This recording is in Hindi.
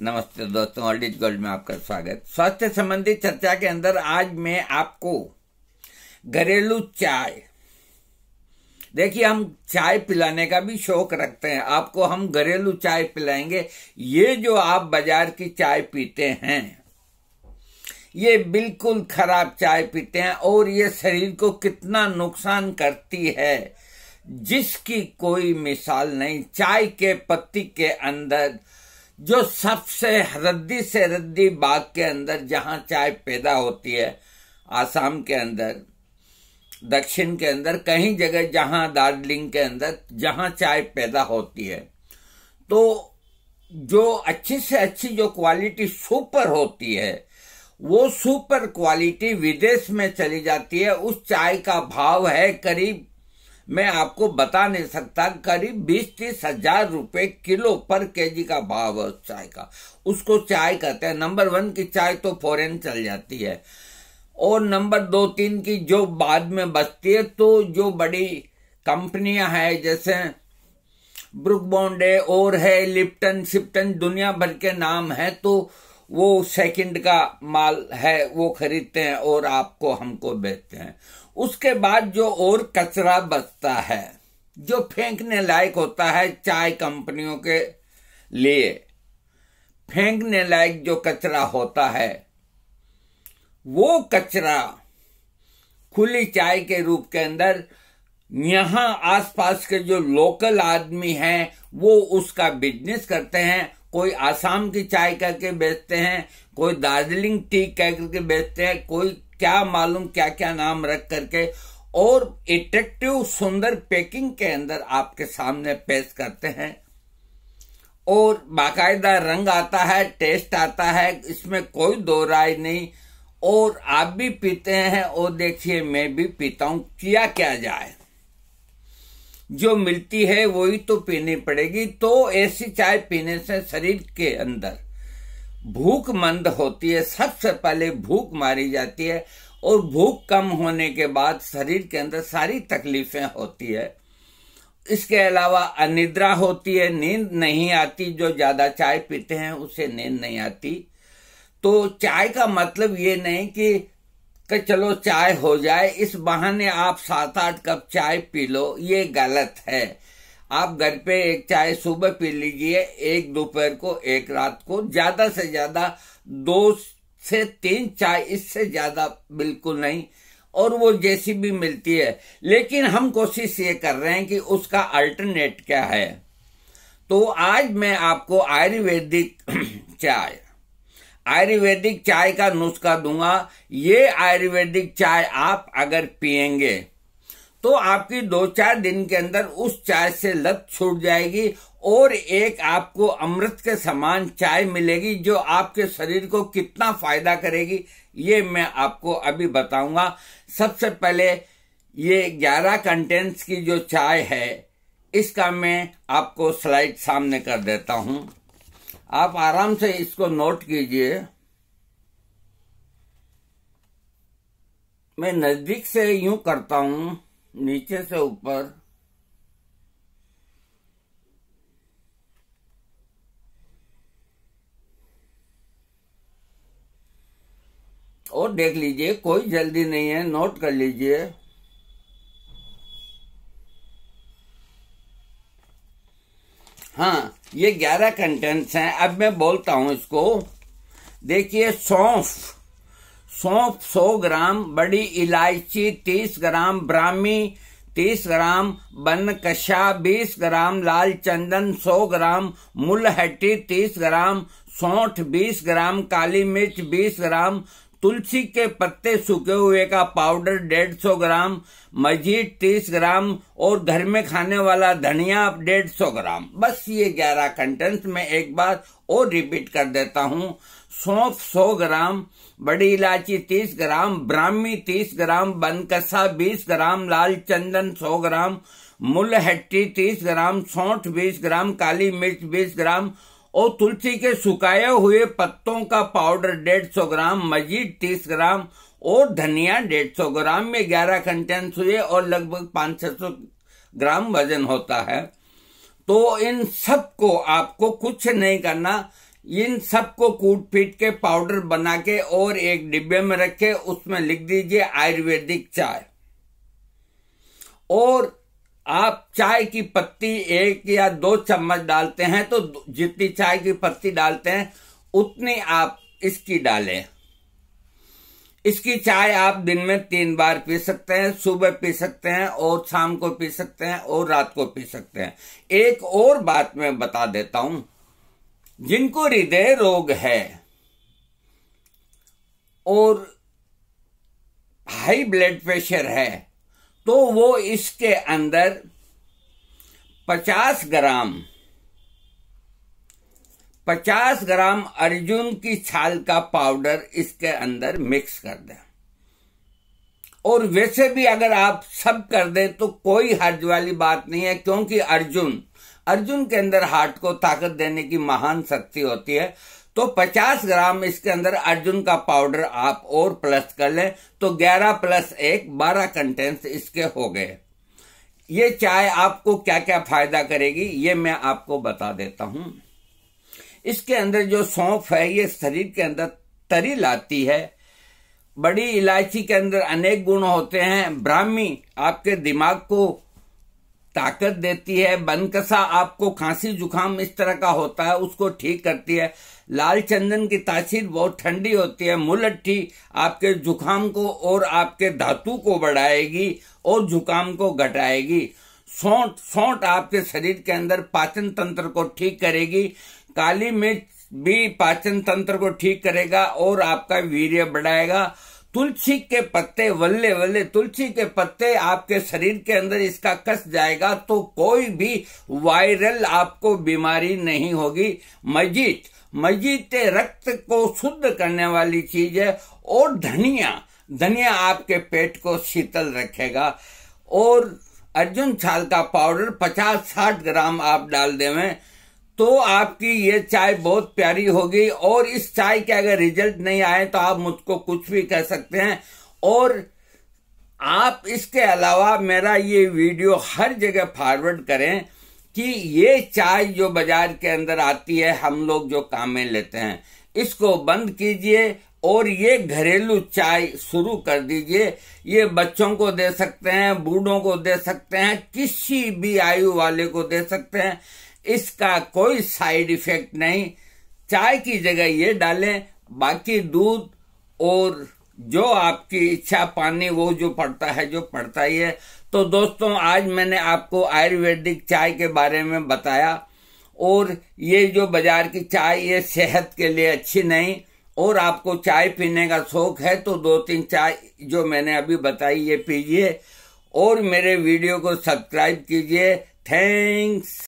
नमस्ते दोस्तों ओल्ड इज गोल्ड में आपका स्वागत स्वास्थ्य संबंधी चर्चा के अंदर आज मैं आपको घरेलू चाय देखिए हम चाय पिलाने का भी शौक रखते हैं आपको हम घरेलू चाय पिलाएंगे ये जो आप बाजार की चाय पीते हैं ये बिल्कुल खराब चाय पीते हैं और ये शरीर को कितना नुकसान करती है जिसकी कोई मिसाल नहीं चाय के पत्ती के अंदर जो सबसे रद्दी से रद्दी बाग के अंदर जहां चाय पैदा होती है आसाम के अंदर दक्षिण के अंदर कहीं जगह जहां दार्जिलिंग के अंदर जहां चाय पैदा होती है तो जो अच्छी से अच्छी जो क्वालिटी सुपर होती है वो सुपर क्वालिटी विदेश में चली जाती है उस चाय का भाव है करीब मैं आपको बता नहीं सकता करीब बीस तीस हजार रूपए किलो पर केजी का भाव है उस चाय का उसको चाय कहते हैं नंबर वन की चाय तो फॉरेन चल जाती है और नंबर दो तीन की जो बाद में बचती है तो जो बड़ी कंपनियां है जैसे ब्रुक बॉन्डे और है लिप्टन शिप्टन दुनिया भर के नाम है तो वो सेकंड का माल है वो खरीदते हैं और आपको हमको बेचते हैं उसके बाद जो और कचरा बचता है जो फेंकने लायक होता है चाय कंपनियों के लिए फेंकने लायक जो कचरा होता है वो कचरा खुली चाय के रूप के अंदर यहां आसपास के जो लोकल आदमी हैं वो उसका बिजनेस करते हैं कोई आसाम की चाय कह बेचते हैं कोई दार्जिलिंग टी कह करके बेचते हैं कोई क्या मालूम क्या क्या नाम रख करके और एट्रेक्टिव सुंदर पैकिंग के अंदर आपके सामने पेश करते हैं और बाकायदा रंग आता है टेस्ट आता है इसमें कोई दो राय नहीं और आप भी पीते हैं और देखिए मैं भी पीता हूं किया क्या जाए जो मिलती है वही तो पीनी पड़ेगी तो ऐसी चाय पीने से शरीर के अंदर भूख मंद होती है सबसे पहले भूख मारी जाती है और भूख कम होने के बाद शरीर के अंदर सारी तकलीफें होती है इसके अलावा अनिद्रा होती है नींद नहीं आती जो ज्यादा चाय पीते हैं उसे नींद नहीं आती तो चाय का मतलब ये नहीं कि कि चलो चाय हो जाए इस बहाने आप सात आठ कप चाय पी लो ये गलत है आप घर पे एक चाय सुबह पी लीजिए एक दोपहर को एक रात को ज्यादा से ज्यादा दो से तीन चाय इससे ज्यादा बिल्कुल नहीं और वो जैसी भी मिलती है लेकिन हम कोशिश ये कर रहे हैं कि उसका अल्टरनेट क्या है तो आज मैं आपको आयुर्वेदिक चाय आयुर्वेदिक चाय का नुस्खा दूंगा ये आयुर्वेदिक चाय आप अगर पियेंगे तो आपकी दो चार दिन के अंदर उस चाय से लत छूट जाएगी और एक आपको अमृत के समान चाय मिलेगी जो आपके शरीर को कितना फायदा करेगी ये मैं आपको अभी बताऊंगा सबसे पहले ये 11 कंटेंट्स की जो चाय है इसका मैं आपको स्लाइड सामने कर देता हूं आप आराम से इसको नोट कीजिए मैं नजदीक से यूं करता हूं नीचे से ऊपर और देख लीजिए कोई जल्दी नहीं है नोट कर लीजिए हाँ ये ग्यारह कंटेंट्स हैं अब मैं बोलता हूं इसको देखिए सौंफ सौंफ सौ ग्राम बड़ी इलायची तीस ग्राम ब्राह्मी तीस ग्राम कशा बीस ग्राम लाल चंदन सौ ग्राम हट्टी तीस ग्राम सौठ बीस ग्राम काली मिर्च बीस ग्राम तुलसी के पत्ते सूखे हुए का पाउडर डेढ़ सौ ग्राम मजीद तीस ग्राम और घर में खाने वाला धनिया डेढ़ सौ ग्राम बस ये ग्यारह कंटेंट में एक बार और रिपीट कर देता हूँ सौंफ सौ ग्राम बड़ी इलायची तीस ग्राम ब्राह्मी तीस ग्राम बनकसा बीस ग्राम लाल चंदन सौ ग्राम मूल हट्टी तीस ग्राम सौठ बीस ग्राम काली मिर्च बीस ग्राम और तुलसी के सुखाए हुए पत्तों का पाउडर 150 ग्राम मजीद 30 ग्राम और धनिया 150 ग्राम में 11 कंटेंट्स हुए और लगभग पांच छह ग्राम वजन होता है तो इन सब को आपको कुछ नहीं करना इन सबको कूट पीट के पाउडर बना के और एक डिब्बे में रखे उसमें लिख दीजिए आयुर्वेदिक चाय और आप चाय की पत्ती एक या दो चम्मच डालते हैं तो जितनी चाय की पत्ती डालते हैं उतनी आप इसकी डालें इसकी चाय आप दिन में तीन बार पी सकते हैं सुबह पी सकते हैं और शाम को पी सकते हैं और रात को पी सकते हैं एक और बात मैं बता देता हूं जिनको हृदय रोग है और हाई ब्लड प्रेशर है तो वो इसके अंदर 50 ग्राम 50 ग्राम अर्जुन की छाल का पाउडर इसके अंदर मिक्स कर दें और वैसे भी अगर आप सब कर दें तो कोई हर्ज वाली बात नहीं है क्योंकि अर्जुन अर्जुन के अंदर हार्ट को ताकत देने की महान शक्ति होती है तो 50 ग्राम इसके अंदर अर्जुन का पाउडर आप और प्लस कर लें तो 11 प्लस एक 12 कंटेंट्स इसके हो गए ये चाय आपको क्या क्या फायदा करेगी ये मैं आपको बता देता हूं इसके अंदर जो सौंफ है ये शरीर के अंदर तरी लाती है बड़ी इलायची के अंदर अनेक गुण होते हैं ब्राह्मी आपके दिमाग को ताकत देती है बनकसा आपको खांसी जुकाम इस तरह का होता है उसको ठीक करती है लाल चंदन की तासीर बहुत ठंडी होती है मुलट्ठी आपके जुकाम को और आपके धातु को बढ़ाएगी और जुकाम को घटाएगी सौट सौट आपके शरीर के अंदर पाचन तंत्र को ठीक करेगी काली मिर्च भी पाचन तंत्र को ठीक करेगा और आपका वीर्य बढ़ाएगा तुलसी के पत्ते वल्ले वल्ले तुलसी के पत्ते आपके शरीर के अंदर इसका कस जाएगा तो कोई भी वायरल आपको बीमारी नहीं होगी मजीद मजीद रक्त को शुद्ध करने वाली चीज है और धनिया धनिया आपके पेट को शीतल रखेगा और अर्जुन छाल का पाउडर 50-60 ग्राम आप डाल देवें तो आपकी ये चाय बहुत प्यारी होगी और इस चाय के अगर रिजल्ट नहीं आए तो आप मुझको कुछ भी कह सकते हैं और आप इसके अलावा मेरा ये वीडियो हर जगह फॉरवर्ड करें कि ये चाय जो बाजार के अंदर आती है हम लोग जो काम में लेते हैं इसको बंद कीजिए और ये घरेलू चाय शुरू कर दीजिए ये बच्चों को दे सकते हैं बूढ़ों को दे सकते हैं किसी भी आयु वाले को दे सकते हैं इसका कोई साइड इफेक्ट नहीं चाय की जगह ये डालें बाकी दूध और जो आपकी इच्छा पानी वो जो पड़ता है जो पड़ता ही है तो दोस्तों आज मैंने आपको आयुर्वेदिक चाय के बारे में बताया और ये जो बाजार की चाय ये सेहत के लिए अच्छी नहीं और आपको चाय पीने का शौक है तो दो तीन चाय जो मैंने अभी बताई ये पीजिए और मेरे वीडियो को सब्सक्राइब कीजिए थैंक्स